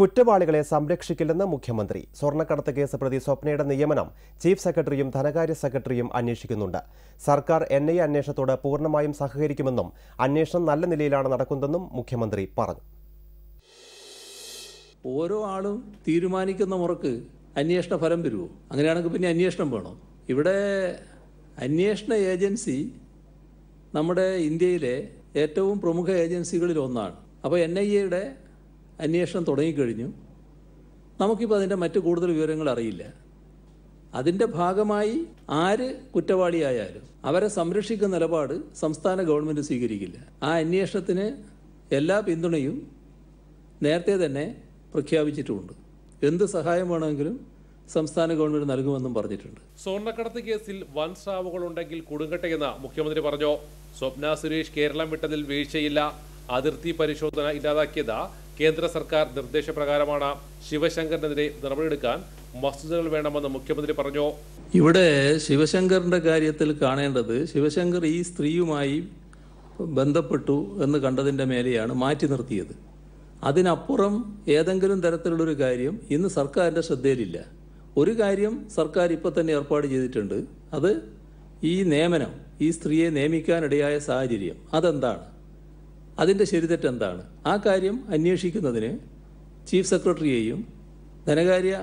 കുറ്റവാളികളെ സംരക്ഷിക്കില്ലെന്ന് മുഖ്യമന്ത്രി സ്വർണ്ണക്കടത്ത് കേസ് പ്രതി സ്വപ്നയുടെ നിയമനം ചീഫ് സെക്രട്ടറിയും ധനകാര്യ സെക്രട്ടറിയും അന്വേഷിക്കുന്നുണ്ട് സർക്കാർ എൻ ഐ അന്വേഷണത്തോട് പൂർണ്ണമായും സഹകരിക്കുമെന്നും അന്വേഷണം നല്ല നിലയിലാണ് നടക്കുന്നതെന്നും മുഖ്യമന്ത്രി പറഞ്ഞു ഓരോ ആളും തീരുമാനിക്കുന്ന മുറക്ക് അന്വേഷണ ഫലം വരുമോ അങ്ങനെയാണെങ്കിൽ പിന്നെ അന്വേഷണം വേണോ ഇവിടെ അന്വേഷണ ഏജൻസി നമ്മുടെ ഇന്ത്യയിലെ ഏറ്റവും പ്രമുഖ ഏജൻസികളിൽ ഒന്നാണ് അപ്പോൾ എൻ ഐ എയുടെ അന്വേഷണം തുടങ്ങിക്കഴിഞ്ഞു നമുക്കിപ്പോൾ അതിൻ്റെ മറ്റു കൂടുതൽ വിവരങ്ങൾ അറിയില്ല അതിൻ്റെ ഭാഗമായി ആര് കുറ്റവാളിയായാലും അവരെ സംരക്ഷിക്കുന്ന നിലപാട് സംസ്ഥാന ഗവൺമെൻറ് സ്വീകരിക്കില്ല ആ അന്വേഷണത്തിന് എല്ലാ പിന്തുണയും നേരത്തെ തന്നെ പ്രഖ്യാപിച്ചിട്ടുമുണ്ട് എന്ത് സഹായം വേണമെങ്കിലും സംസ്ഥാന ഗവൺമെന്റ് നൽകുമെന്നും പറഞ്ഞിട്ടുണ്ട് സ്വർണ്ണക്കടത്ത് കേസിൽ വൻ കൊടുങ്കട്ടെ എന്ന മുഖ്യമന്ത്രി പറഞ്ഞു സ്വപ്ന സുരേഷ് കേരളം വിട്ടതിൽ വീഴ്ചയില്ല അതിർത്തി പരിശോധന ഇല്ലാതാക്കിയത് കേന്ദ്ര സർക്കാർ നിർദ്ദേശപ്രകാരമാണ് ശിവശങ്കറിനെതിരെ നടപടിയെടുക്കാൻ മസ്ജിദുകൾ വേണമെന്ന് മുഖ്യമന്ത്രി പറഞ്ഞു ഇവിടെ ശിവശങ്കറിന്റെ കാര്യത്തിൽ കാണേണ്ടത് ശിവശങ്കർ ഈ സ്ത്രീയുമായി ബന്ധപ്പെട്ടു എന്ന് കണ്ടതിൻ്റെ മേലെയാണ് മാറ്റി നിർത്തിയത് അതിനപ്പുറം ഏതെങ്കിലും തരത്തിലുള്ളൊരു കാര്യം ഇന്ന് സർക്കാരിൻ്റെ ശ്രദ്ധയിലില്ല ഒരു കാര്യം സർക്കാർ ഇപ്പോൾ തന്നെ ഏർപ്പാട് ചെയ്തിട്ടുണ്ട് അത് ഈ നിയമനം ഈ സ്ത്രീയെ നിയമിക്കാനിടയായ സാഹചര്യം അതെന്താണ് അതിൻ്റെ ശരിതെറ്റ് എന്താണ് ആ കാര്യം അന്വേഷിക്കുന്നതിന് ചീഫ് സെക്രട്ടറിയെയും ധനകാര്യ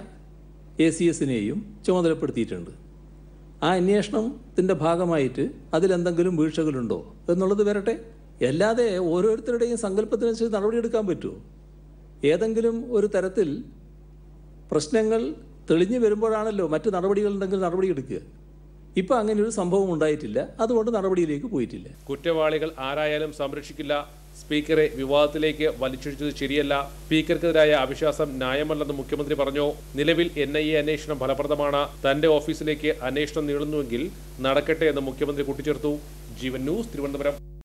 എ സി എസിനെയും ചുമതലപ്പെടുത്തിയിട്ടുണ്ട് ആ അന്വേഷണത്തിൻ്റെ ഭാഗമായിട്ട് അതിലെന്തെങ്കിലും വീഴ്ചകളുണ്ടോ എന്നുള്ളത് വരട്ടെ അല്ലാതെ ഓരോരുത്തരുടെയും സങ്കല്പത്തിനനുസരിച്ച് നടപടിയെടുക്കാൻ പറ്റുമോ ഏതെങ്കിലും ഒരു തരത്തിൽ പ്രശ്നങ്ങൾ തെളിഞ്ഞു വരുമ്പോഴാണല്ലോ മറ്റ് നടപടികളുണ്ടെങ്കിൽ നടപടിയെടുക്കുക ഇപ്പോൾ അങ്ങനെ ഒരു സംഭവം ഉണ്ടായിട്ടില്ല അതുകൊണ്ട് നടപടിയിലേക്ക് പോയിട്ടില്ല കുറ്റവാളികൾ ആരായാലും സംരക്ഷിക്കില്ല സ്പീക്കറെ വിവാദത്തിലേക്ക് വലിച്ചിഴിച്ചത് ശരിയല്ല സ്പീക്കർക്കെതിരായ അവിശ്വാസം ന്യായമല്ലെന്ന് മുഖ്യമന്ത്രി പറഞ്ഞു നിലവിൽ എൻ ഐ എ അന്വേഷണം ഫലപ്രദമാണ് തന്റെ ഓഫീസിലേക്ക് അന്വേഷണം നീളുന്നുവെങ്കിൽ നടക്കട്ടെ എന്ന് മുഖ്യമന്ത്രി കൂട്ടിച്ചേർത്തു ജീവൻ ന്യൂസ് തിരുവനന്തപുരം